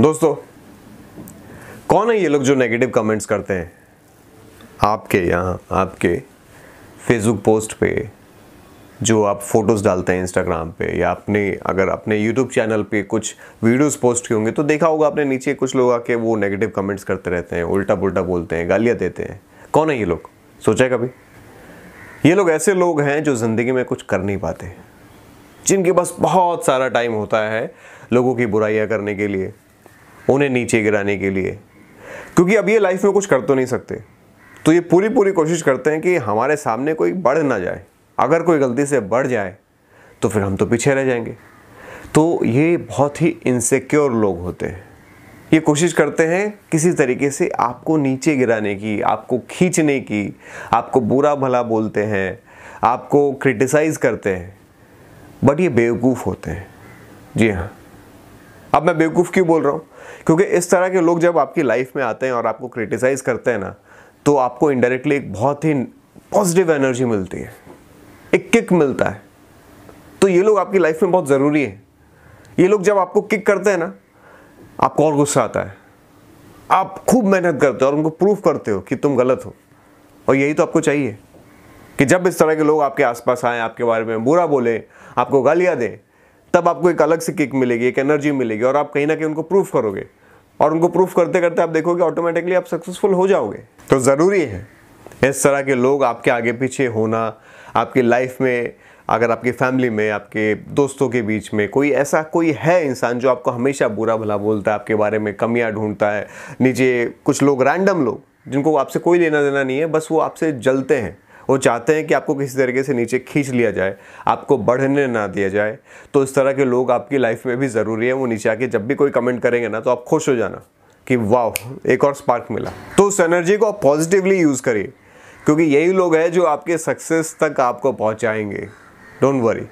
दोस्तों कौन है ये लोग जो नेगेटिव कमेंट्स करते हैं आपके यहाँ आपके फेसबुक पोस्ट पे जो आप फ़ोटोज़ डालते हैं इंस्टाग्राम पे या अपने अगर अपने यूट्यूब चैनल पे कुछ वीडियोस पोस्ट किए होंगे तो देखा होगा आपने नीचे कुछ लोग आके वो नेगेटिव कमेंट्स करते रहते हैं उल्टा पुल्टा बोलते हैं गालियाँ देते हैं कौन है ये लोग सोचा है कभी ये लोग ऐसे लोग हैं जो ज़िंदगी में कुछ कर नहीं पाते जिनके पास बहुत सारा टाइम होता है लोगों की बुराइयाँ करने के लिए उन्हें नीचे गिराने के लिए क्योंकि अब ये लाइफ में कुछ कर तो नहीं सकते तो ये पूरी पूरी कोशिश करते हैं कि हमारे सामने कोई बढ़ ना जाए अगर कोई गलती से बढ़ जाए तो फिर हम तो पीछे रह जाएंगे तो ये बहुत ही इनसेक्योर लोग होते हैं ये कोशिश करते हैं किसी तरीके से आपको नीचे गिराने की आपको खींचने की आपको बुरा भला बोलते हैं आपको क्रिटिसाइज़ करते हैं बट ये बेवकूफ़ होते हैं जी हाँ अब मैं बेवकूफ़ क्यों बोल रहा हूँ क्योंकि इस तरह के लोग जब आपकी लाइफ में आते हैं और आपको क्रिटिसाइज़ करते हैं ना तो आपको इनडायरेक्टली एक बहुत ही पॉजिटिव एनर्जी मिलती है एक किक मिलता है तो ये लोग आपकी लाइफ में बहुत ज़रूरी है ये लोग जब आपको किक करते हैं ना आपको और गुस्सा आता है आप खूब मेहनत करते हो और उनको प्रूफ करते हो कि तुम गलत हो और यही तो आपको चाहिए कि जब इस तरह के लोग आपके आसपास आए आपके बारे में बुरा बोले आपको गालियाँ दें तब आपको एक अलग से किक मिलेगी एक एनर्जी मिलेगी और आप कहीं ना कहीं उनको प्रूफ करोगे और उनको प्रूफ करते करते आप देखोगे ऑटोमेटिकली आप सक्सेसफुल हो जाओगे तो ज़रूरी है इस तरह के लोग आपके आगे पीछे होना आपकी लाइफ में अगर आपकी फैमिली में आपके दोस्तों के बीच में कोई ऐसा कोई है इंसान जो आपको हमेशा बुरा भला बोलता है आपके बारे में कमियां ढूंढता है नीचे कुछ लोग रैंडम लोग जिनको आपसे कोई लेना देना नहीं है बस वो आपसे जलते हैं वो चाहते हैं कि आपको किसी तरीके से नीचे खींच लिया जाए आपको बढ़ने ना दिया जाए तो इस तरह के लोग आपकी लाइफ में भी ज़रूरी है वो नीचे आके जब भी कोई कमेंट करेंगे ना तो आप खुश हो जाना कि वाह एक और स्पार्क मिला तो उस एनर्जी को आप पॉजिटिवली यूज़ करिए क्योंकि यही लोग हैं जो आपके सक्सेस तक आपको पहुँचाएंगे डोंट वरी